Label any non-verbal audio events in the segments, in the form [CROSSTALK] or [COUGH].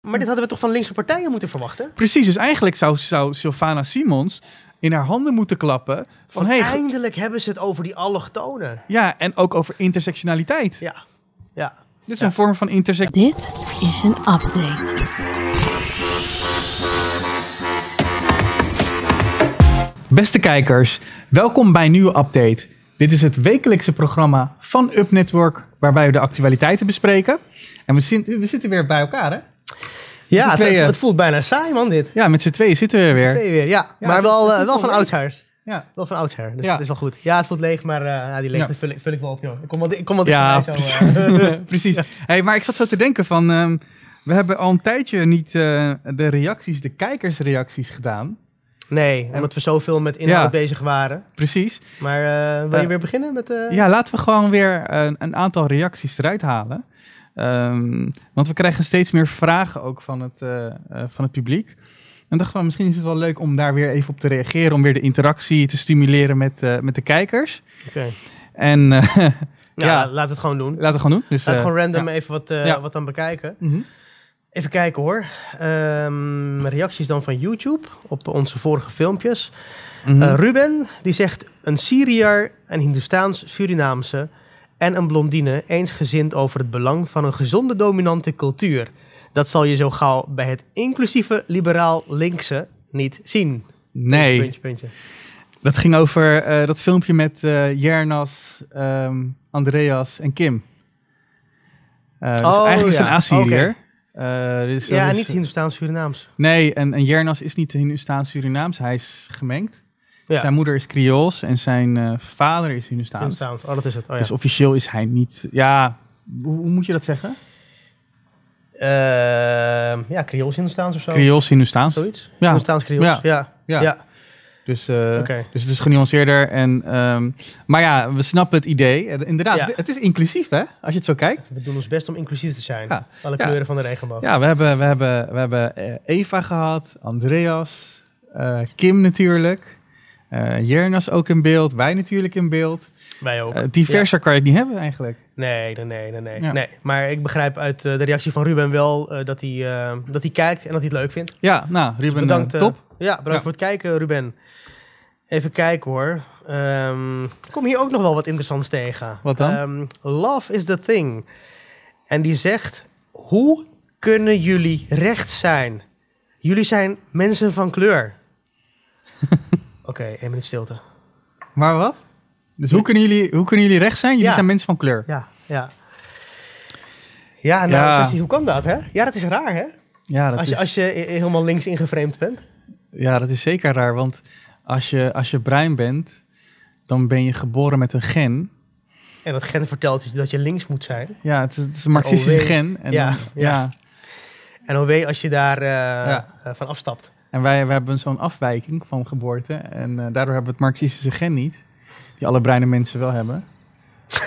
Maar dit hadden we toch van linkse partijen moeten verwachten? Precies, dus eigenlijk zou, zou Sylvana Simons in haar handen moeten klappen. Van, eindelijk hebben ze het over die allochtonen. Ja, en ook over intersectionaliteit. Ja, ja. Dit is een vorm van intersectionaliteit. Dit is een update. Beste kijkers, welkom bij een nieuwe update. Dit is het wekelijkse programma van Up Network, waarbij we de actualiteiten bespreken. En we zitten weer bij elkaar, hè? Ja, het, het, voelt bijna saai, man, dit. Ja, met z'n tweeën zitten we weer. Twee weer, ja. maar eh, wel, wel van oudsher. Ja. Wel van oudsher, dus dat is wel goed. Ja, het voelt leeg, maar eh, die leegte vul, ik, vul, ik, wel op, joh. Ik kom wel, ik kom wel ja, zo, eh. [LAUGHS] precies. precies. Hey, maar ik zat zo te denken van... Ehm, we hebben al een tijdje niet de reacties, de kijkersreacties gedaan. Nee, omdat we zoveel met inhoud bezig waren. Precies. Maar wil je weer beginnen met... Uh... Ja, laten we gewoon weer een, een, aantal reacties eruit halen. Ehm, want we krijgen steeds meer vragen ook van het, eh, eh, van het publiek. En dacht van misschien is het wel leuk om daar weer even op te reageren. Om weer de interactie te stimuleren met, eh, met de kijkers. Oké. En [LAUGHS] nou, ja, laten we het gewoon doen. Laten we het gewoon doen. Dus, gewoon random even wat, ja. wat dan bekijken. Mhm. Even kijken hoor. Ehm, reacties dan van YouTube op onze vorige filmpjes. Mhm. Ruben, die zegt een Syriër, en Hindoestaans-Surinaamse en een blondine eensgezind over het belang van een gezonde dominante cultuur. Dat zal je zo gauw bij het inclusieve liberaal-linkse niet zien. Nee. Dat ging over eh, dat filmpje met eh, Jernas, ehm, Andreas en Kim. Uh, dus oh, eigenlijk is een Assyriër. Dus ja, is, niet Hindoestaans-Surinaams. Nee, en, en Jernas is niet Hindoestaans-Surinaams. Hij is gemengd. Zijn moeder is Creools en zijn eh, vader is Hindustaans. Hindustaans, oh dat is het. Oh, ja. Dus officieel is hij niet... Ja, hoe, moet je dat zeggen? Uh, ja, Creools Hindustaans of zo. Creools Hindustaans. Zoiets? Ja. Hindustaans Creools, ja. ja. ja. Dus, uh, dus het is genuanceerder. En, ehm, maar ja, we snappen het idee. Eh, inderdaad, het is inclusief hè, als je het zo kijkt. We doen ons best om inclusief te zijn. Alle kleuren van de regenboog. Ja, we hebben, we hebben, we hebben Eva gehad, Andreas, Kim natuurlijk. Uh, eh, Jernas ook in beeld, wij natuurlijk in beeld. Wij ook. Uh, diverser kan je het niet hebben eigenlijk. Nee, nee, nee, nee. nee. Maar ik begrijp uit eh, de reactie van Ruben wel dat, hij, dat hij kijkt en dat hij het leuk vindt. Ja, nou, dus Ruben, bedankt, top. ja, bedankt voor het kijken, Ruben. Even kijken hoor. Ehm, kom hier ook nog wel wat interessants tegen. Wat dan? Ehm, love is the thing. En die zegt: Hoe kunnen jullie recht zijn? Jullie zijn mensen van kleur. [LAUGHS] Oké, één minuut stilte. Maar wat? Dus hoe, kunnen jullie, hoe kunnen jullie recht zijn? Jullie zijn mensen van kleur. Ja, ja. Ja, nou, ja. hoe kan dat, hè? Ja, dat is raar, hè? Ja, dat als, je, als je helemaal links ingeframed bent. Ja, dat is zeker raar, want als je, als je bruin bent, dan ben je geboren met een gen. En dat gen vertelt je dus dat je links moet zijn. Ja, het is, een marxistische gen. En ja, dan, ja. En alweer als je daar eh, eh, van afstapt. En wij, wij hebben zo'n afwijking van geboorte. En eh, daardoor hebben we het marxistische gen niet. Die alle breine mensen wel hebben.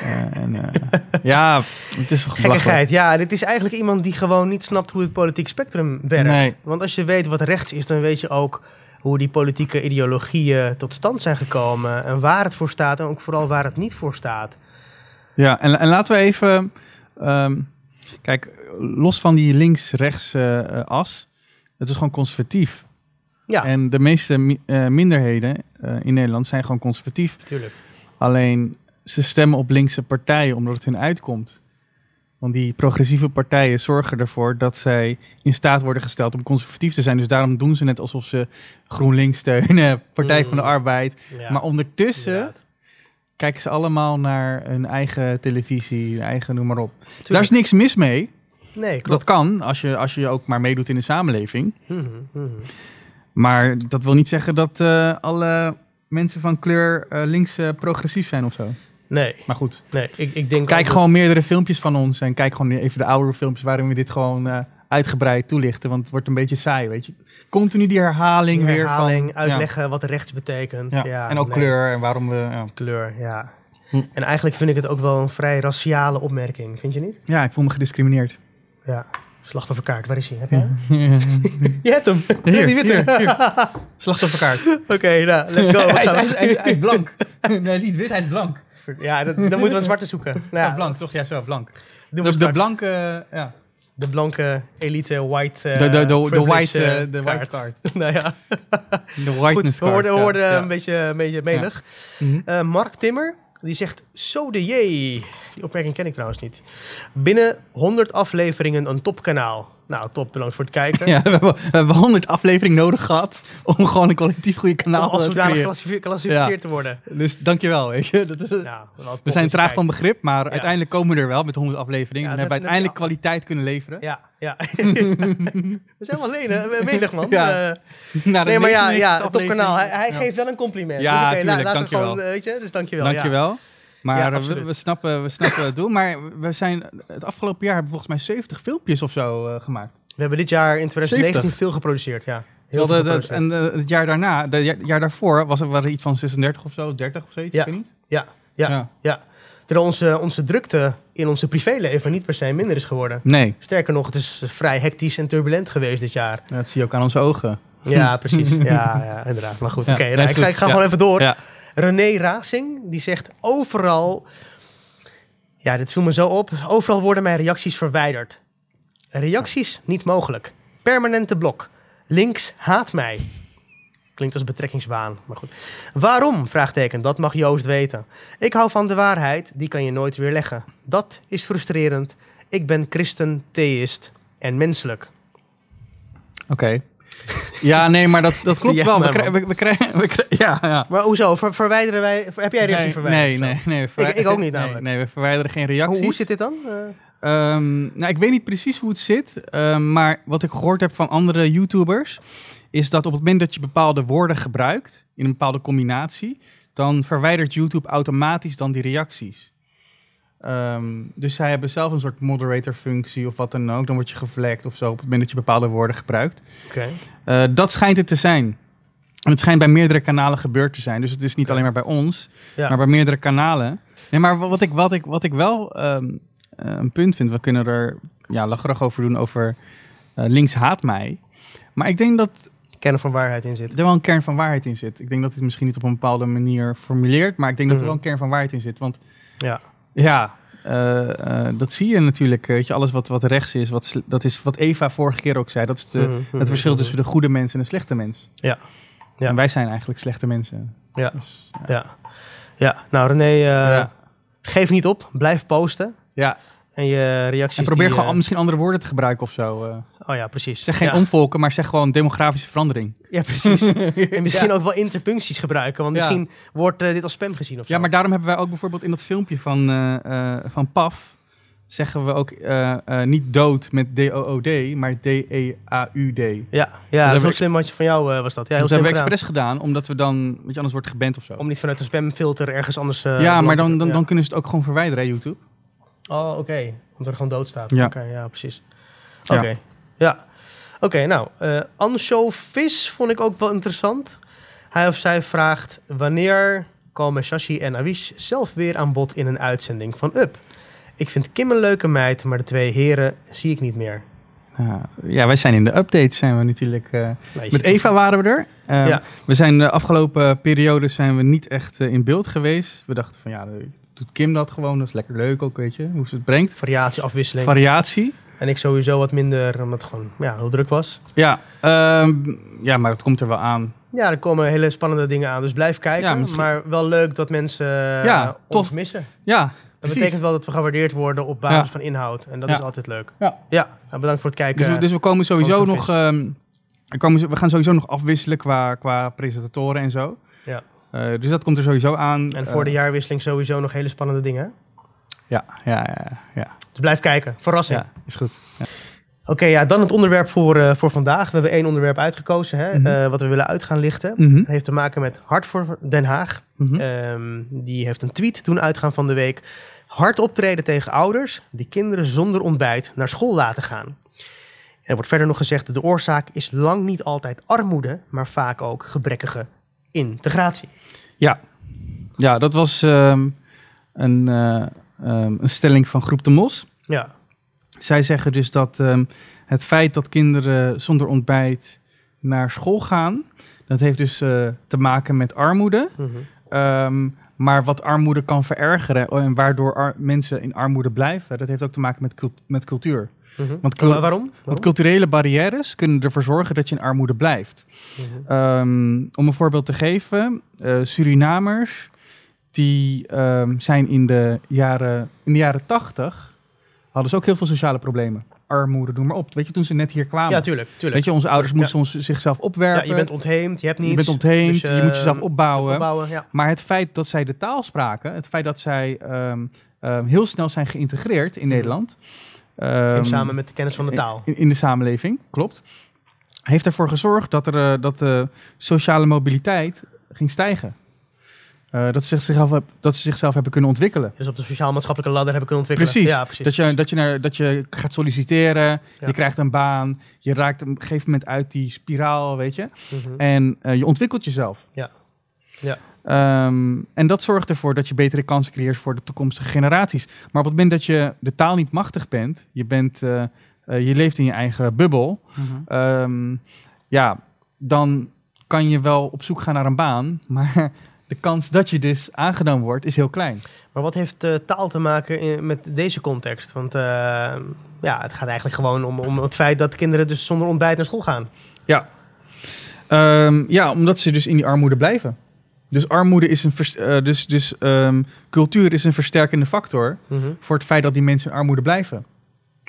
Eh, en, eh, [LAUGHS] ja, het is Gekkigheid, ja. Dit is eigenlijk iemand die gewoon niet snapt hoe het politiek spectrum werkt. Want als je weet wat rechts is, dan weet je ook hoe die politieke ideologieën tot stand zijn gekomen. En waar het voor staat en ook vooral waar het niet voor staat. Ja, en, en laten we even... Ehm, kijk, los van die links-rechts as, het is gewoon conservatief. Ja. En de meeste eh, minderheden eh, in Nederland zijn gewoon conservatief. Tuurlijk. Alleen ze stemmen op linkse partijen omdat het hun uitkomt. Want die progressieve partijen zorgen ervoor dat zij in staat worden gesteld om conservatief te zijn. Dus daarom doen ze net alsof ze GroenLinks steunen, Partij van de mm. Arbeid. Maar ondertussen kijken ze allemaal naar hun eigen televisie, hun eigen noem maar op. Daar is niks mis mee. Nee, klopt. Dat kan als je, als je ook maar meedoet in de samenleving. Mm maar dat wil niet zeggen dat eh, alle mensen van kleur eh, links uh, progressief zijn of zo. Nee. Maar goed. Nee, ik, ik denk kijk gewoon meerdere filmpjes van ons en kijk gewoon even de oudere filmpjes waarin we dit gewoon uitgebreid toelichten. Want het wordt een beetje saai, weet je. Continu die herhaling, die herhaling weer van... uitleggen ja. wat rechts betekent. Ja. ja en ook kleur en waarom we... Ja. Kleur, ja. Hm. En eigenlijk vind ik het ook wel een vrij raciale opmerking, vind je niet? Ja, ik voel me gediscrimineerd. Ja. Slachtofferkaart, waar is hij? Heb hem? [LAUGHS] je hebt hem. die witte. Hier, hier. [LAUGHS] Slachtofferkaart. Oké, okay, nou, let's go. [LAUGHS] hij, is, blank. nee, hij is niet wit, hij is blank. Ja, dat, dan moeten we een zwarte zoeken. Nou, ja, blank, toch? Ja, zo, blank. Doen de, de blanke, ja. De blanke elite white uh, de, de, de, de, eh, white, eh, de eh, white card. nou ja. De whiteness Goed, we hoorden, we een beetje, een beetje melig. Uh, Mark Timmer, die zegt, zo de jee. Die opmerking ken ik trouwens niet. Binnen 100 afleveringen een topkanaal. Nou, top. Bedankt voor het [LAUGHS] kijken. Ja, we, hebben, we hebben 100 afleveringen nodig gehad om gewoon een kwalitatief goede kanaal om als te geclassificeerd te worden. Dus dankjewel. Weet je. Dat, we zijn traag van begrip, maar uiteindelijk komen we er wel met 100 afleveringen. en hebben we uiteindelijk kwaliteit kunnen leveren. Ja, ja. [LAUGHS] we zijn wel lenen, menig man. Ja. [LAUGHS] nee, maar ja, ja topkanaal. Hij, hij geeft wel een compliment. Ja, dus okay, tuurlijk, dankjewel. Gewoon, eh, weet je, dus dankjewel. Dankjewel. Maar ja, we, we, snappen, we snappen het doel. Maar we zijn, het afgelopen jaar hebben we volgens mij 70 filmpjes of zo eh, gemaakt. We hebben dit jaar in 2019 veel geproduceerd, ja. Heel veel en het jaar daarna, het jaar, daarvoor, was er, wel iets van 36 of zo, 30 of zoiets, ja. ik niet. Ja, ja, ja. ja. Terwijl onze, onze drukte in onze privéleven niet per se minder is geworden. Nee. Sterker nog, het is vrij hectisch en turbulent geweest dit jaar. Ja, dat zie je ook aan onze ogen. Ja, precies. [LAUGHS] ja, ja, inderdaad. Maar goed, oké. Nou, ik, ga, ik ga gewoon even door. René Razing, die zegt overal... Ja, dit viel me zo op. Overal worden mijn reacties verwijderd. Reacties niet mogelijk. Permanente blok. Links haat mij. Klinkt als betrekkingswaan, maar goed. Waarom? Vraagteken, dat mag Joost weten. Ik hou van de waarheid, die kan je nooit weerleggen. Dat is frustrerend. Ik ben christen, theïst en menselijk. Oké. Ja, nee, maar dat, [LAUGHS] dat klopt wel. We krijgen, we, krijgen, we [LAUGHS] ja, ja. Maar hoezo? verwijderen wij... Heb jij reactie verwijderd? Nee, nee, nee. ik, ook niet namelijk. Nee, we verwijderen geen reacties. Hoe, zit dit dan? Eh, ehm, nou, ik weet niet precies hoe het zit. Ehm, maar wat ik gehoord heb van andere YouTubers... is dat op het moment dat je bepaalde woorden gebruikt... in een bepaalde combinatie... dan verwijdert YouTube automatisch dan die reacties. Ehm, dus zij hebben zelf een soort moderator functie of wat dan ook. Dan word je gevlekt of zo op het moment dat je bepaalde woorden gebruikt. Eh, dat schijnt het te zijn. En het schijnt bij meerdere kanalen gebeurd te zijn. Dus het is niet alleen maar bij ons, maar bij meerdere kanalen. Nee, maar wat ik, wat ik, wat ik wel ehm, eh, een punt vind, we kunnen er ja, lacherig over doen over eh, links haat mij. Maar ik denk dat... kern van waarheid in zit. Er wel een kern van waarheid in zit. Ik denk dat het misschien niet op een bepaalde manier formuleert, maar ik denk dat er mhm. wel een kern van waarheid in zit. Want ja ja, eh, eh, dat zie je natuurlijk. Eh, weet je, alles wat, wat rechts is, wat, dat is wat Eva vorige keer ook zei. Dat is de, mhm, het mhm, verschil mhm. tussen de goede mens en de slechte mens. Ja. ja. En wij zijn eigenlijk slechte mensen. Ja. Dus, ja. ja. nou René, geef niet op. Blijf posten. Ja. En je reacties. En probeer gewoon eh, misschien andere woorden te gebruiken of zo. Eh. Oh ja, precies. Zeg geen omvolken, maar zeg gewoon demografische verandering. Ja, precies. [LAUGHS] en misschien ook wel interpuncties gebruiken, want misschien wordt eh, dit als spam gezien of zo. Ja, maar daarom hebben wij ook bijvoorbeeld in dat filmpje van, van Paf. Zeggen we ook niet dood met D-O-O-D, maar D-E-A-U-D. E ja, ja dat, dus dat is heel slim van jou was dat. Ja, heel dat hebben we expres gedaan, omdat we dan, weet je, anders wordt geband of zo. Om niet vanuit een spamfilter ergens anders... ja, maar dan, dan, dan kunnen ze het ook gewoon verwijderen, YouTube. Oh, oké. want Omdat er gewoon dood staat. Ja. ja, precies. Oké, ja. Oké, nou. Uh, Vis vond ik ook wel interessant. Hij of zij vraagt... Wanneer komen Shashi en Awish zelf weer aan bod in een uitzending van Up? Ik vind Kim een leuke meid, maar de twee heren zie ik niet meer. Eh, ja, wij zijn in de updates zijn we natuurlijk. Eh, met Eva waren we er. Eh, we zijn de afgelopen periode zijn we niet echt in beeld geweest. We dachten van ja, doet Kim dat gewoon. Dat is lekker leuk ook, weet je. Hoe ze het brengt. Variatie, afwisseling. Variatie. En ik sowieso wat minder, omdat het gewoon ja, heel druk was. Ja, ehm, ja, maar het komt er wel aan. Ja, er komen hele spannende dingen aan. Dus blijf kijken. maar wel leuk dat mensen ja, ons missen. Ja, dat betekent wel dat we gewaardeerd worden op basis van inhoud. En dat is altijd leuk. Ja, ja. Nou, bedankt voor het kijken. Dus, dus we komen sowieso nog. Um, komen, we gaan sowieso nog afwisselen qua, qua presentatoren en zo. Ja. Eh, dus dat komt er sowieso aan. En voor de eh, jaarwisseling sowieso nog hele spannende dingen. Ja, ja, ja. ja. Dus blijf kijken. Verrassing. Ja, is goed. Ja. Oké, ja, dan het onderwerp voor, eh, voor vandaag. We hebben één onderwerp uitgekozen, hè, mhm. eh, wat we willen uit lichten. Het mhm. heeft te maken met Hart voor Den Haag. Mhm. Ehm, die heeft een tweet toen uitgaan van de week. Hard optreden tegen ouders die kinderen zonder ontbijt naar school laten gaan. En er wordt verder nog gezegd dat de oorzaak is lang niet altijd armoede, maar vaak ook gebrekkige integratie. Ja, ja dat was ehm, een, eh, ehm, een stelling van Groep de Mos. Ja zij zeggen dus dat ehm, het feit dat kinderen zonder ontbijt naar school gaan, dat heeft dus eh, te maken met armoede. Mhm. Ehm, maar wat armoede kan verergeren en waardoor mensen in armoede blijven, dat heeft ook te maken met, met cultuur. Mhm. want, waarom? Want culturele barrières kunnen ervoor zorgen dat je in armoede blijft. Mhm. Ehm, om een voorbeeld te geven, eh, Surinamers die zijn in de jaren, in de jaren tachtig hadden ze ook heel veel sociale problemen. Armoede, noem maar op. Weet je, toen ze net hier kwamen. Ja, tuurlijk. tuurlijk. Weet je, onze ouders moesten ons zichzelf opwerpen. Ja, je bent ontheemd, je hebt niets. Je bent ontheemd, dus, je moet jezelf eh, opbouwen. opbouwen ja. Maar het feit dat zij de taal spraken, het feit dat zij ehm, ehm, heel snel zijn geïntegreerd in mhm. Nederland. Um, samen met de kennis van de taal. In, de samenleving, klopt. Heeft ervoor gezorgd dat, er, eh, dat de sociale mobiliteit ging stijgen. Eh, dat, ze zichzelf, dat ze zichzelf hebben kunnen ontwikkelen. Dus op de sociaal-maatschappelijke ladder hebben kunnen ontwikkelen. Precies. Ja, precies dat, je, dat, je naar, dat je gaat solliciteren, je krijgt een baan, je raakt op een gegeven moment uit die spiraal, weet je. Mhm. En eh, je ontwikkelt jezelf. Ja. ja. Ehm, en dat zorgt ervoor dat je betere kansen creëert voor de toekomstige generaties. Maar op het moment dat je de taal niet machtig bent, je, bent, eh, je leeft in je eigen bubbel, mhm. ehm, ja, dan kan je wel op zoek gaan naar een baan, [LAUGHS] maar de kans dat je dus aangenomen wordt is heel klein. Maar wat heeft eh, taal te maken in, met deze context? Want eh, ja, het gaat eigenlijk gewoon om, om het feit dat kinderen dus zonder ontbijt naar school gaan. Ja. Ehm, ja, omdat ze dus in die armoede blijven. Dus armoede is een. Uh, dus dus ehm, cultuur is een versterkende factor mhm. voor het feit dat die mensen in armoede blijven.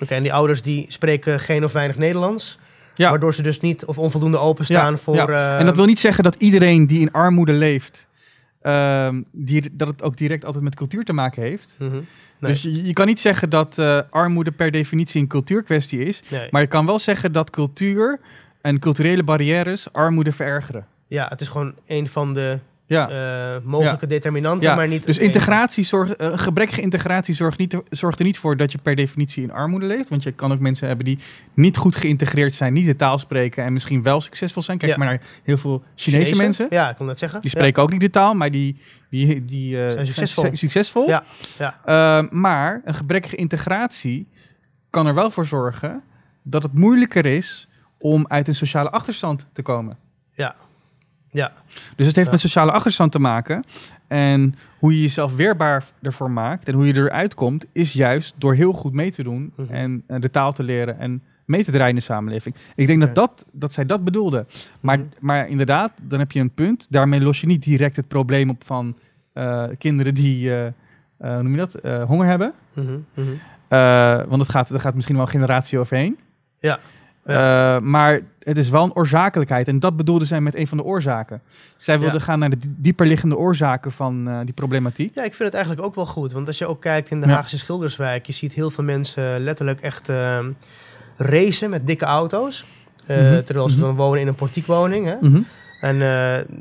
Oké, en die ouders die spreken geen of weinig Nederlands. Ja. Waardoor ze dus niet of onvoldoende openstaan voor. Ja. en dat wil niet zeggen dat iedereen die in armoede leeft Ehm, die, dat het ook direct altijd met cultuur te maken heeft. Mhm. Dus je, je, kan niet zeggen dat eh, armoede per definitie een cultuurkwestie is. Maar je kan wel zeggen dat cultuur en culturele barrières armoede verergeren. Ja, het is gewoon een van de ja. Eh, mogelijke determinanten, maar niet... Dus integratie zorg, eh, gebrekkige integratie zorgt, niet, zorgt er niet voor dat je per definitie in armoede leeft. Want je kan ook mensen hebben die niet goed geïntegreerd zijn, niet de taal spreken en misschien wel succesvol zijn. Kijk maar naar heel veel Chinese, mensen. Ja, ik kon dat zeggen. Die spreken ook niet de taal, maar die, die, die eh, zijn succesvol. succesvol. Ja, ja. Ehm, maar een gebrekkige integratie kan er wel voor zorgen dat het moeilijker is om uit een sociale achterstand te komen. Ja. Ja. Dus het heeft met sociale achterstand te maken. En hoe je jezelf weerbaar ervoor maakt en hoe je eruit komt, is juist door heel goed mee te doen mhm. en eh, de taal te leren en mee te draaien in de samenleving. Ik denk dat, dat, dat zij dat bedoelden. Maar, mhm. maar inderdaad, dan heb je een punt. Daarmee los je niet direct het probleem op van eh, kinderen die, eh, noem je dat, honger hebben. Mhm, want dat gaat, dat gaat misschien wel een generatie overheen. Ja. Eh, maar het is wel een oorzakelijkheid. En dat bedoelde zij met een van de oorzaken. Zij wilden gaan naar de dieperliggende oorzaken van eh, die problematiek. Ja, ik vind het eigenlijk ook wel goed. Want als je ook kijkt in de Haagse Schilderswijk, je ziet heel veel mensen letterlijk echt ehm, racen met dikke auto's. Eh, mhm. Terwijl ze mhm. dan wonen in een portiekwoning. Hè? Mhm. En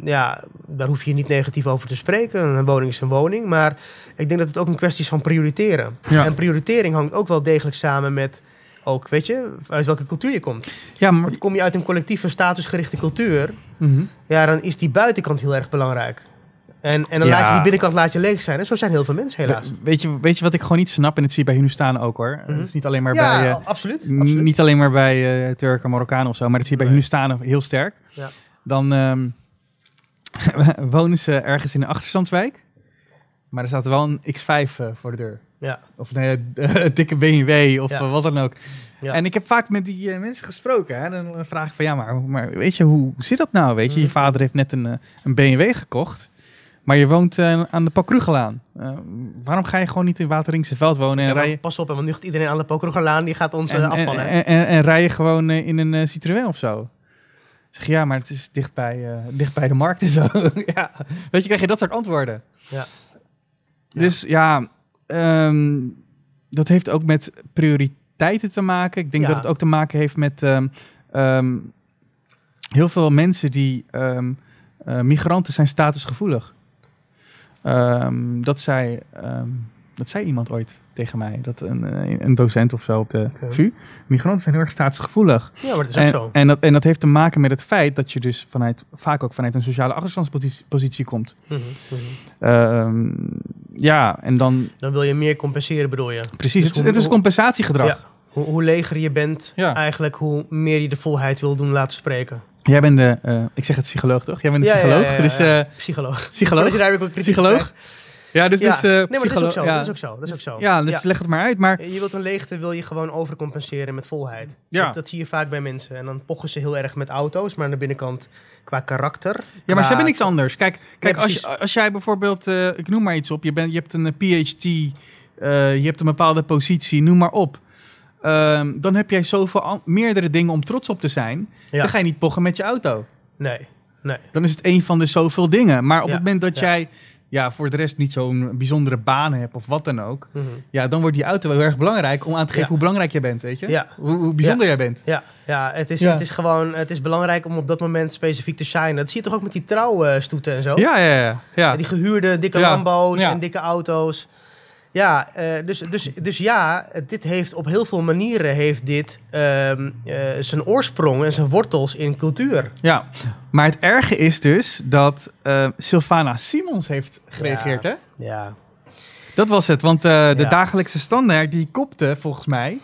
ja, daar hoef je niet negatief over te spreken. Een woning is een woning. Maar ik denk dat het ook een kwestie is van prioriteren. En prioritering hangt ook wel degelijk samen met ook, weet je, uit welke cultuur je komt. Ja, maar... kom je uit een collectieve, statusgerichte cultuur, mhm. ja, dan is die buitenkant heel erg belangrijk. En, en dan laat je die binnenkant laat je leeg zijn. En zo zijn heel veel mensen helaas. weet, je, weet je wat ik gewoon niet snap? En dat zie je bij hun staan ook hoor. Dat mhm. is niet alleen maar bij... Eh, absoluut, Niet alleen maar bij uh, Turken, Marokkanen of zo. Maar dat zie je bij nee. staan heel sterk. Ja. Dan ehm, [LAUGHS] wonen ze ergens in een achterstandswijk. Maar er staat wel een X5 eh, voor de deur. Ja. Of nee, nou [LAUGHS] een dikke BMW of eh, wat dan ook. Ja. En ik heb vaak met die eh, mensen gesproken. Hè, en dan eh, vraag ik van ja, maar, maar weet je, hoe zit dat nou? Weet je, je mhm. vader heeft net een, een BMW gekocht. Maar je woont aan de Pakrugelaan. waarom ga je gewoon niet in Wateringse Veld wonen? En ja, Pas op, want nu gaat iedereen aan de Pakrugelaan. Die gaat ons en, afvallen. En, en, en, rij je gewoon in een Citroën of zo? Zeg je, ja, maar het is dichtbij, dichtbij de markt en zo. [LAUGHS] ja. Weet je, krijg je dat soort antwoorden. Ja. Dus ja, um, dat heeft ook met prioriteiten te maken. Ik denk dat het ook te maken heeft met ehm, ehm, heel veel mensen die eh, migranten zijn statusgevoelig. dat dat zei iemand ooit tegen mij, dat een, eh, een docent of zo op de VU. Migranten zijn heel erg statusgevoelig. Ja, maar dat is en, ook zo. En dat, en dat heeft te maken met het feit dat je dus vanuit, vaak ook vanuit een sociale achterstandspositie komt. Mm ja, en dan... Dan wil je meer compenseren, bedoel je? Precies, dus het, is compensatiegedrag. Ja, hoe, hoe, leger je bent, eigenlijk hoe meer je de volheid wil doen laten spreken. Jij bent de, eh, ik zeg het psycholoog toch? Jij bent de psycholoog. Ja, dus, eh, psycholoog. [LAUGHS] Psycholoog. je daar ook psycholoog. Ja, dus, eh, nee, maar dat is ook zo. Dat is ook zo. Dat is ook zo. Ja, dus leg het maar uit. Maar... Je wilt een leegte, wil je gewoon overcompenseren met volheid. Ja. Dat, dat, zie je vaak bij mensen. En dan pochen ze heel erg met auto's, maar aan de binnenkant qua karakter. Ja, maar ze hebben niks anders. Kijk, kijk als, als jij bijvoorbeeld, eh, ik noem maar iets op, je, bent, je hebt een eh, PhD, eh, je hebt een bepaalde positie, noem maar op. Ehm, dan heb jij zoveel meerdere dingen om trots op te zijn. Dan ga je niet pochen met je auto. Nee, nee. Dan is het een van de zoveel dingen. Maar op het moment dat jij ja, voor de rest niet zo'n bijzondere baan heb of wat dan ook. Mhm. Ja, dan wordt die auto wel heel erg belangrijk om aan te geven hoe belangrijk jij bent, weet je? Hoe, hoe, bijzonder jij bent. Ja, ja. Het, is, het is gewoon, het is belangrijk om op dat moment specifiek te zijn. Dat zie je toch ook met die trouwstoeten en zo? Ja, ja, ja. Die gehuurde dikke Lambo's en dikke auto's. Ja, eh, dus, dus, dus ja, dit heeft op heel veel manieren heeft dit ehm, eh, zijn oorsprong en zijn wortels in cultuur. Ja, maar het erge is dus dat eh, Sylvana Simons heeft gereageerd, hè? Ja. Dat was het, want de dagelijkse standaard die kopte volgens mij.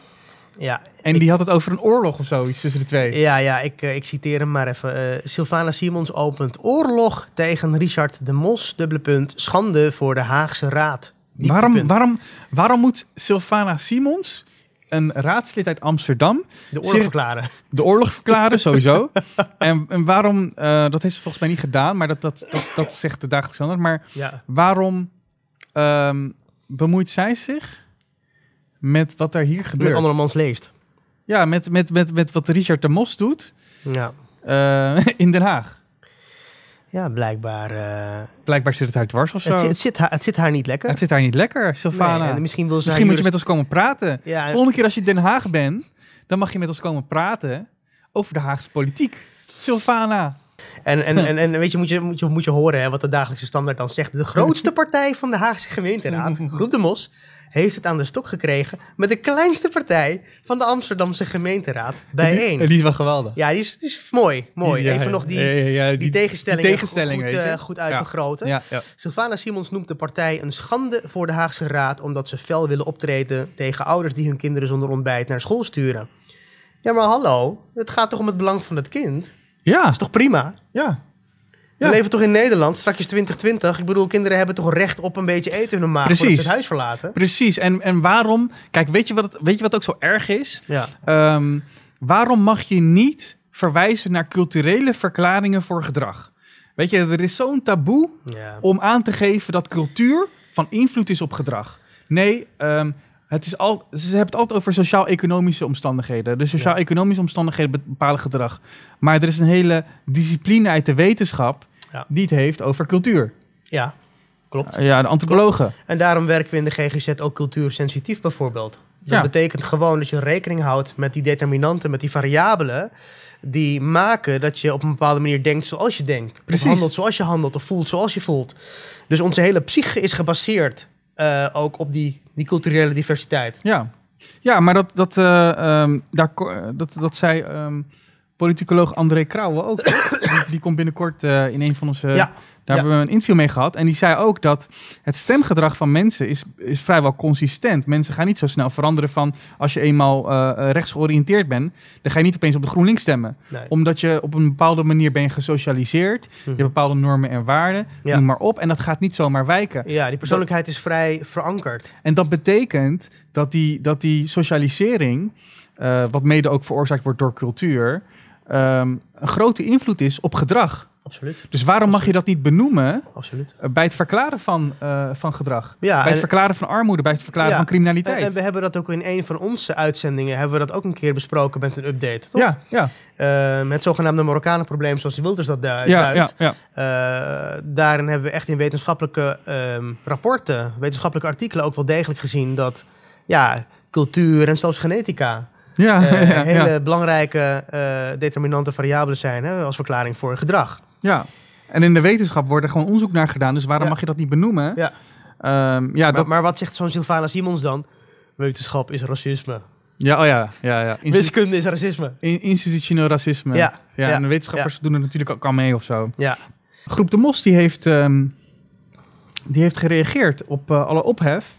Ja, en die had het over een oorlog of zoiets tussen de twee. Ja, ja ik, ik citeer hem maar even. Sylvana Simons opent oorlog tegen Richard de Mos, dubbele punt, schande voor de Haagse Raad. Waarom, waarom, waarom moet Sylvana Simons, een raadslid uit Amsterdam... De oorlog verklaren. De oorlog verklaren, sowieso. [LAUGHS] En, en waarom, eh, dat heeft ze volgens mij niet gedaan, maar dat, dat, dat, dat zegt de dagelijks anders. Maar waarom ehm, bemoeit zij zich met wat er hier gebeurt? Met andermans leest. Ja, met, met, met, met wat Richard de Mos doet ja. Eh, [LAUGHS] in Den Haag. Ja, blijkbaar. Eh, blijkbaar zit het haar dwars of zo. Het, zit, haar, het zit haar niet lekker. Het zit haar niet lekker, Sylvana. misschien wil ze misschien moet je met ons komen praten. Ja, Volgende keer als je Den Haag bent, dan mag je met ons komen praten over de Haagse politiek. Sylvana. En, en, en, en weet je, moet je, moet je, moet je horen hè, wat de dagelijkse standaard dan zegt. De grootste [LAUGHS] partij van de Haagse gemeenteraad, [LAUGHS] mos heeft het aan de stok gekregen met de kleinste partij van de Amsterdamse gemeenteraad bijeen. Die is wel geweldig. Ja, die is, is mooi. mooi. Even nog die, ja, tegenstellingen, goed, eh, goed, uitvergroten. Sylvana Simons noemt de partij een schande voor de Haagse Raad omdat ze fel willen optreden tegen ouders die hun kinderen zonder ontbijt naar school sturen. Ja, maar hallo, het gaat toch om het belang van het kind? Ja. Dat is toch prima? Ja. Ja. We leven toch in Nederland, straks 2020. Ik bedoel, kinderen hebben toch recht op een beetje eten normaal hun voordat ze het huis verlaten. Precies. En, en waarom... Kijk, weet je, wat weet je wat ook zo erg is? Ja. Ehm, waarom mag je niet verwijzen naar culturele verklaringen voor gedrag? Weet je, er is zo'n taboe om aan te geven dat cultuur van invloed is op gedrag. Nee, um, het is al, ze hebben het altijd over sociaal-economische omstandigheden. De dus sociaal-economische omstandigheden bepalen gedrag. Maar er is een hele discipline uit de wetenschap die het heeft over cultuur. Ja, klopt. Eh, ja, de antropologen. En daarom werken we in de GGZ ook cultuursensitief bijvoorbeeld. Dus dat betekent gewoon dat je rekening houdt met die determinanten, met die variabelen. Die maken dat je op een bepaalde manier denkt zoals je denkt. Of handelt zoals je handelt, of voelt zoals je voelt. Dus onze hele psyche is gebaseerd eh, ook op die, die culturele diversiteit. Ja, ja maar dat, dat, eh, ehm, daar, eh, dat, dat zei um, politicoloog André Krauwe ook. [COUGHS] die, die, komt binnenkort in een van onze... Ja daar hebben we een interview mee gehad. En die zei ook dat het stemgedrag van mensen is, is vrijwel consistent. Mensen gaan niet zo snel veranderen van als je eenmaal uh, rechts georiënteerd bent. Dan ga je niet opeens op de GroenLinks stemmen. Omdat je op een bepaalde manier ben gesocialiseerd. Je mhm. hebt bepaalde normen en waarden. Ja. Noem maar op. En dat gaat niet zomaar wijken. Ja, die persoonlijkheid is vrij verankerd. En dat betekent dat die, dat die socialisering, eh, wat mede ook veroorzaakt wordt door cultuur, ehm, een grote invloed is op gedrag absoluut. Dus waarom mag je dat niet benoemen absoluut. Eh, bij het verklaren van, eh, van gedrag? bij het verklaren van armoede, bij het verklaren van criminaliteit. En, we hebben dat ook in een van onze uitzendingen hebben we dat ook een keer besproken met een update, toch? Ja, ja. Eh, met het zogenaamde Marokkanenprobleem, zoals de Wilders dat duidt. Ja, ja, ja. daarin hebben we echt in wetenschappelijke ehm, rapporten, wetenschappelijke artikelen ook wel degelijk gezien dat ja, cultuur en zelfs genetica ja, [LAUGHS] hele belangrijke determinante variabelen zijn hè, als verklaring voor gedrag. Ja, en in de wetenschap wordt er gewoon onderzoek naar gedaan. Dus waarom mag je dat niet benoemen? Ja. Ehm, ja, maar, dat... maar wat zegt zo'n Sylvana Simons dan? Wetenschap is racisme. Ja, oh ja, ja, ja. Wiskunde is racisme. institutioneel racisme. Ja, ja, En de wetenschappers doen er natuurlijk ook al mee of zo. Ja. Groep de Mos die heeft, ehm, die heeft gereageerd op eh, alle ophef.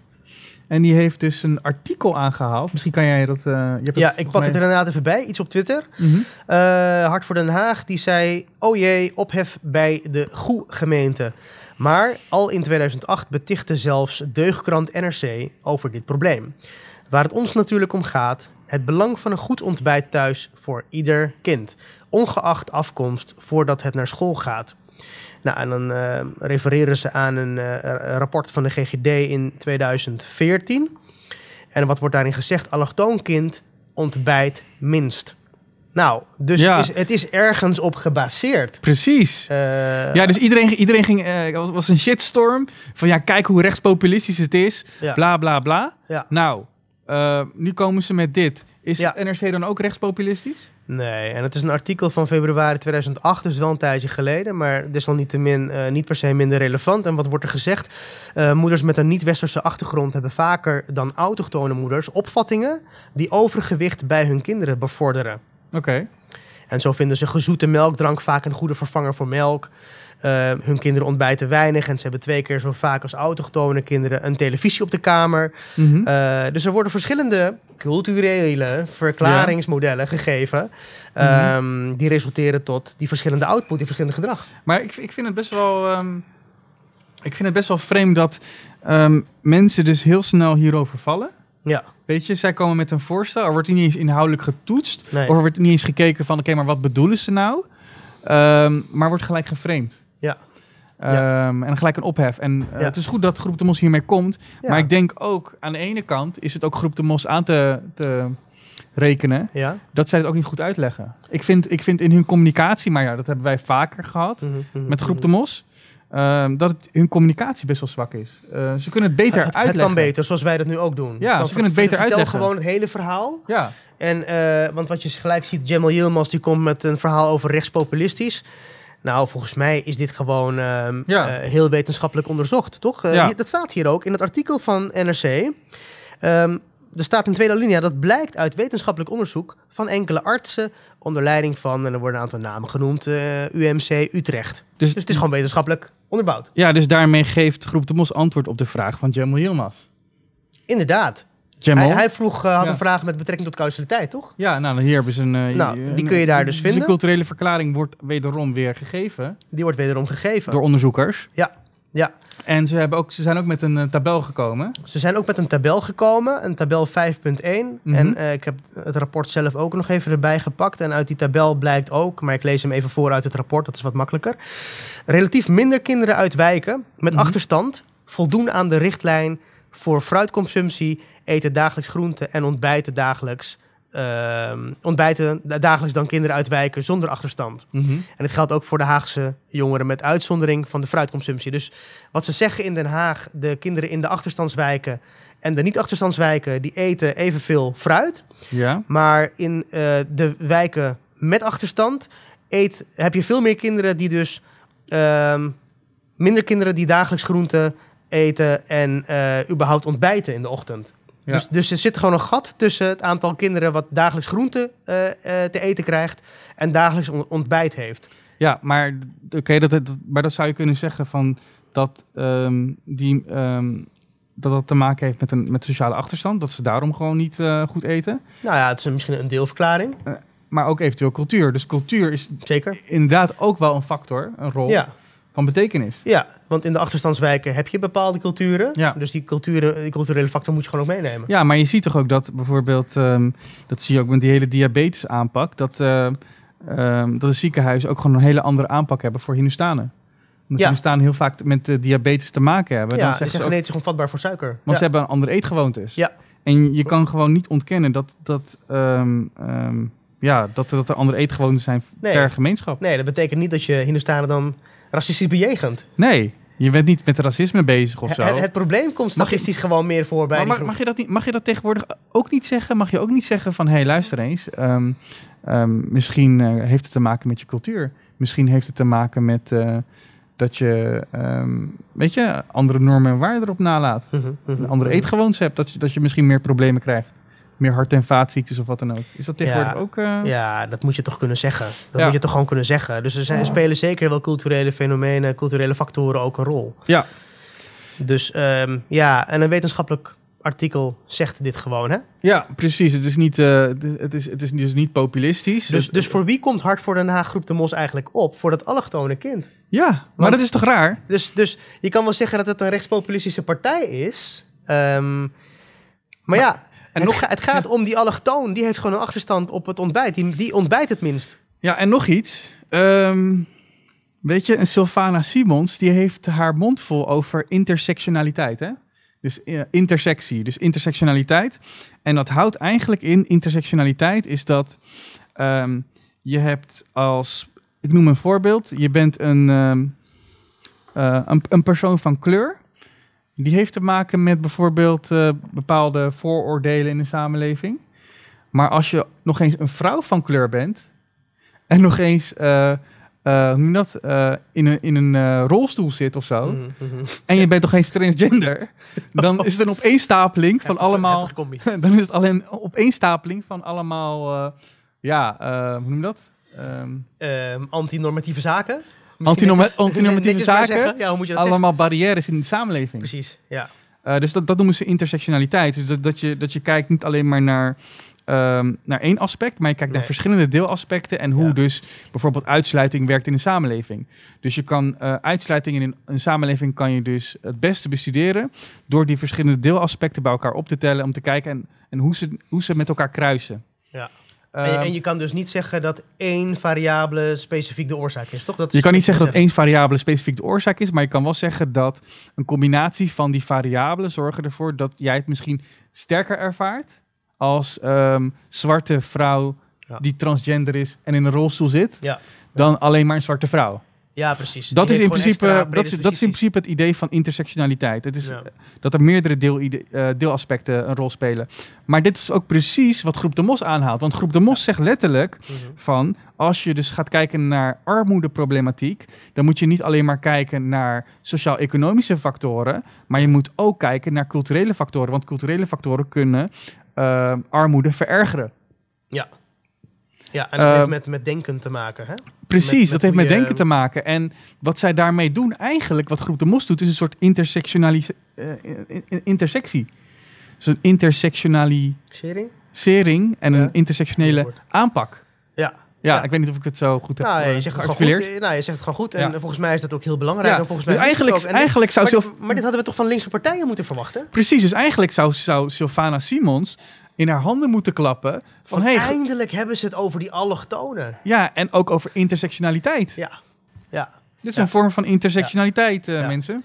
En die heeft dus een artikel aangehaald. Misschien kan jij dat. Eh, je hebt ja, ik pak het er inderdaad even bij. Iets op Twitter. Mhm. Eh, Hart voor Den Haag. Die zei: Oh jee, ophef bij de Goe-gemeente. Maar al in 2008 betichtte zelfs deugdkrant NRC over dit probleem. Waar het ons natuurlijk om gaat: het belang van een goed ontbijt thuis voor ieder kind. Ongeacht afkomst voordat het naar school gaat. Nou, en dan uh, refereren ze aan een eh, rapport van de GGD in 2014. En wat wordt daarin gezegd? Allochtoon ontbijt minst. Nou, dus het, is, het, is, ergens op gebaseerd. Precies. Eh, ja, dus iedereen, iedereen ging. Het was, was, een shitstorm. Van ja, kijk hoe rechtspopulistisch het is. Bla bla bla. Ja. Nou, nu komen ze met dit. Is NRC dan ook rechtspopulistisch? Nee, en het is een artikel van februari 2008, dus wel een tijdje geleden, maar desalniettemin eh, niet per se minder relevant. En wat wordt er gezegd? Eh, moeders met een niet-westerse achtergrond hebben vaker dan autochtone moeders opvattingen die overgewicht bij hun kinderen bevorderen. Oké. En zo vinden ze gezoete melkdrank vaak een goede vervanger voor melk. Eh, hun kinderen ontbijten weinig en ze hebben twee keer zo vaak als autochtone kinderen een televisie op de kamer. Mhm. Eh, dus er worden verschillende culturele verklaringsmodellen gegeven. Mhm. Ehm, die resulteren tot die verschillende output, die verschillende gedrag. Maar ik, ik vind het best wel. Ehm, ik vind het best wel vreemd dat ehm, mensen dus heel snel hierover vallen. Ja. Weet je, zij komen met een voorstel. Er wordt niet eens inhoudelijk getoetst. Of er wordt niet eens gekeken van oké, maar wat bedoelen ze nou? maar wordt gelijk geframed. Ehm, ja. En gelijk een ophef. En eh, het is goed dat Groep de Mos hiermee komt. Maar ik denk ook, aan de ene kant is het ook Groep de Mos aan te, te rekenen. Dat zij het ook niet goed uitleggen. Ik vind, ik vind in hun communicatie, maar ja, dat hebben wij vaker gehad mhm, mhm, met Groep mhm. de Mos. Ehm, dat het, hun communicatie best wel zwak is. Eh, ze kunnen het beter uitleggen. Het kan beter, zoals wij dat nu ook doen. Ja, ze kunnen het beter vertel gewoon het hele verhaal. Ja. En, eh, want wat je gelijk ziet, Jamal Yilmaz die komt met een verhaal over rechtspopulistisch. Nou, volgens mij is dit gewoon ehm, eh, heel wetenschappelijk onderzocht, toch? Eh, dat staat hier ook in het artikel van NRC. Ehm, er staat in tweede linia dat blijkt uit wetenschappelijk onderzoek van enkele artsen onder leiding van, en er worden een aantal namen genoemd, eh, UMC Utrecht. Dus-, dus, het is gewoon wetenschappelijk onderbouwd. Ja, dus daarmee geeft Groep de Mos antwoord op de vraag van Jamal Yilmaz. Inderdaad. Hij, vroeg, eh, had een vraag met betrekking tot causaliteit, toch? Ja, nou, hier hebben ze een... Uh, nou, die kun je daar eh, dus vinden. De culturele verklaring wordt wederom weer gegeven. Die wordt wederom gegeven. Door onderzoekers. Ja, ja. En ze, hebben ook, ze zijn ook met een tabel gekomen. Ze zijn ook met een tabel gekomen, een tabel 5.1. En mhm. ik heb het rapport zelf ook nog even erbij gepakt. En uit die tabel blijkt ook, maar ik lees hem even voor uit het rapport, dat is wat makkelijker. Relatief minder kinderen uit wijken met mhm. achterstand voldoen aan de richtlijn voor fruitconsumptie eten dagelijks groenten en ontbijten dagelijks. Ehm, ontbijten dagelijks dan kinderen uit wijken zonder achterstand. Mhm. En het geldt ook voor de Haagse jongeren met uitzondering van de fruitconsumptie. Dus wat ze zeggen in Den Haag, de kinderen in de achterstandswijken en de niet-achterstandswijken, die eten evenveel fruit. Ja. Maar in eh, de wijken met achterstand eet, heb je veel meer kinderen die dus... Ehm, minder kinderen die dagelijks groenten eten en eh, überhaupt ontbijten in de ochtend. Dus, dus, er zit gewoon een gat tussen het aantal kinderen wat dagelijks groente eh, eh, te eten krijgt en dagelijks ontbijt heeft. Ja, maar, dat, maar dat zou je kunnen zeggen van dat, ehm, die, ehm, dat dat te maken heeft met een met sociale achterstand, dat ze daarom gewoon niet eh, goed eten. Nou ja, het is misschien een deelverklaring. maar ook eventueel cultuur. Dus cultuur is Zeker. inderdaad ook wel een factor, een rol. Ja van betekenis. Ja, want in de achterstandswijken heb je bepaalde culturen. Ja. Dus die, culturen, die culturele factor moet je gewoon ook meenemen. Ja, maar je ziet toch ook dat bijvoorbeeld, ehm, dat zie je ook met die hele diabetes aanpak, dat, uh, um, dat de ziekenhuizen ook gewoon een hele andere aanpak hebben voor Hindustanen. Omdat ja. Hindustanen heel vaak met eh, diabetes te maken hebben. Ja, dan zijn ze genetisch onvatbaar voor suiker. Maar ze hebben een andere eetgewoontes. Ja. En je kan gewoon niet ontkennen dat, dat ehm, ja, dat, dat er andere eetgewoontes zijn per gemeenschap. Nee, dat betekent niet dat je Hindustanen dan racistisch bejegend. Nee, je bent niet met racisme bezig of zo. Het, probleem komt statistisch gewoon meer voor bij maar, mag, je dat niet, mag je dat tegenwoordig ook niet zeggen? Mag je ook niet zeggen van, hé, hey, luister eens. Ehm, ehm, misschien eh, heeft het te maken met je cultuur. Misschien heeft het te maken met eh, dat je, ehm, weet je, andere normen en waarden erop nalaat. Mhm, mhm, Een Andere mhm. eetgewoontes hebt. Dat je, dat je misschien meer problemen krijgt meer hart- en vaatziektes of wat dan ook. Is dat tegenwoordig ook... Eh, ja, dat moet je toch kunnen zeggen. Dat moet je toch gewoon kunnen zeggen. Dus er, zijn, spelen zeker wel culturele fenomenen, culturele factoren ook een rol. Ja. Dus ehm, ja, en een wetenschappelijk artikel zegt dit gewoon, hè? Ja, precies. Het is, niet, eh, het is, het is, dus niet populistisch. Dus, dus, voor wie komt Hart voor Den Haag Groep de Mos eigenlijk op? Voor dat allochtone kind. Ja, maar dat is toch raar? Dus, dus je kan wel zeggen dat het een rechtspopulistische partij is. Ehm, maar, ja, en het, nog, het gaat om die allochtoon. Die heeft gewoon een achterstand op het ontbijt. Die, die ontbijt het minst. Ja, en nog iets. Ehm, weet je, een Sylvana Simons, die heeft haar mond vol over intersectionaliteit, hè? Dus eh, intersectie, dus intersectionaliteit. En dat houdt eigenlijk in, intersectionaliteit is dat ehm, je hebt als, ik noem een voorbeeld, je bent een, ehm, eh, een, een persoon van kleur die heeft te maken met bijvoorbeeld eh, bepaalde vooroordelen in de samenleving. Maar als je nog eens een vrouw van kleur bent en nog eens eh, eh, hoe uh, hoe dat, in een, in een rolstoel zit of zo, mm, mm-hmm. en je bent nog eens transgender, [LAUGHS] dan is het een opeenstapeling van allemaal. [LAUGHS] dan is het alleen een opeenstapeling van allemaal, ja, hoe noem je dat? Um, um, antinormatieve zaken? Antinomatieve zaken. Ja, hoe moet je dat allemaal barrières in de samenleving. Precies, ja. Eh, dus dat, dat noemen ze intersectionaliteit. Dus dat, dat, je, dat je kijkt niet alleen maar naar, ehm, naar één aspect, maar je kijkt naar verschillende deelaspecten en hoe dus bijvoorbeeld uitsluiting werkt in de samenleving. Dus je kan uh, uitsluiting in een, een, samenleving kan je dus het beste bestuderen door die verschillende deelaspecten bij elkaar op te tellen om te kijken en, en hoe, ze, hoe ze met elkaar kruisen. Ja. En, en, ehm, je kan dus niet zeggen dat één variabele specifiek de oorzaak is, toch? Dat is je kan niet zeggen dat één variabele specifiek de oorzaak is, maar je kan wel zeggen dat een combinatie van die variabelen zorgen ervoor dat jij het misschien sterker ervaart als ehm, zwarte vrouw die transgender is en in een rolstoel zit, ja. dan alleen maar een zwarte vrouw. Ja, precies. Dat, is in, principe, dat, is, dat is in principe het idee van intersectionaliteit. Het is eh, dat er meerdere deel, eh, deelaspecten een rol spelen. Maar dit is ook precies wat Groep de Mos aanhaalt. Want Groep de Mos zegt letterlijk mhm. van... als je dus gaat kijken naar armoedeproblematiek... dan moet je niet alleen maar kijken naar sociaal-economische factoren... maar je moet ook kijken naar culturele factoren. Want culturele factoren kunnen eh, armoede verergeren. Ja. Ja, en dat heeft ehm, met, met denken te maken, hè? Precies, dat heeft met denken te maken. En wat zij daarmee doen eigenlijk, wat Groep de Mos doet, is een soort intersectional uh, eh, intersectie. Dus een intersectionalisering en een intersectionele aanpak. Ja, ja, ik weet niet of ik het zo goed heb nou, je eh, zegt het gewoon goed. Eh, nou, je zegt het gewoon goed. En volgens mij is dat ook heel belangrijk. En volgens dus mij dus eigenlijk, eigenlijk zou... Maar, maar dit hadden we toch van linkse partijen moeten verwachten? Precies, dus eigenlijk zou, zou Sylvana Simons in haar handen moeten klappen. Van, hey, eindelijk hebben ze het over die allochtonen. Ja, en ook over intersectionaliteit. Ja. ja. Dit is een vorm van intersectionaliteit, eh, mensen.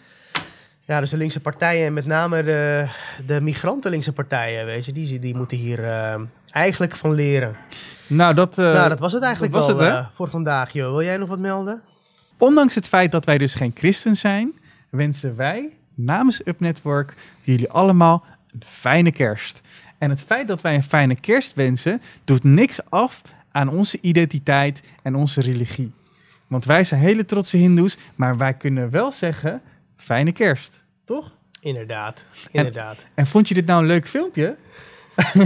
Ja, dus de linkse partijen en met name de, de migrantenlinkse partijen, weet je, die, die moeten hier eh, eigenlijk van leren. Nou dat, eh, nou, dat was het eigenlijk was het, voor vandaag, joh. Wil jij nog wat melden? Ondanks het feit dat wij dus geen christen zijn, wensen wij namens Up Network jullie allemaal een fijne kerst. En het feit dat wij een fijne kerst wensen, doet niks af aan onze identiteit en onze religie. Want wij zijn hele trotse Hindoes, maar wij kunnen wel zeggen: fijne kerst, toch? Inderdaad, inderdaad. En, en vond je dit nou een leuk filmpje?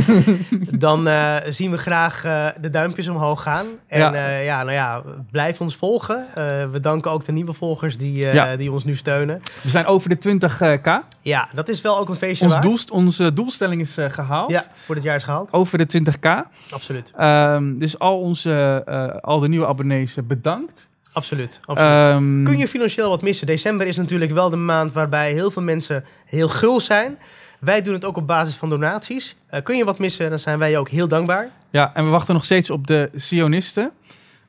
[LAUGHS] dan eh, zien we graag eh, de duimpjes omhoog gaan. En ja, eh, ja nou ja, blijf ons volgen. we danken ook de nieuwe volgers die, die ons nu steunen. We zijn over de 20k. Ja, dat is wel ook een feestje ons doelst, onze doelstelling is gehaald. voor dit jaar is gehaald. Over de 20k. Absoluut. Ehm, dus al, onze, al de nieuwe abonnees bedankt. Absoluut. absoluut. Ehm, Kun je financieel wat missen? December is natuurlijk wel de maand waarbij heel veel mensen heel gul zijn. Wij doen het ook op basis van donaties. Eh, kun je wat missen, dan zijn wij je ook heel dankbaar. Ja, en we wachten nog steeds op de Sionisten.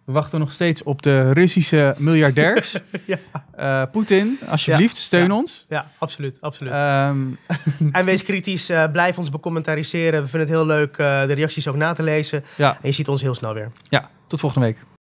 We wachten nog steeds op de Russische miljardairs. [LAUGHS] ja. Eh, Poetin, alsjeblieft, steun ons. Ja, absoluut. absoluut. Ehm, [LAUGHS] en wees kritisch, eh, blijf ons becommentariseren. We vinden het heel leuk de reacties ook na te lezen. En je ziet ons heel snel weer. Ja, tot volgende week.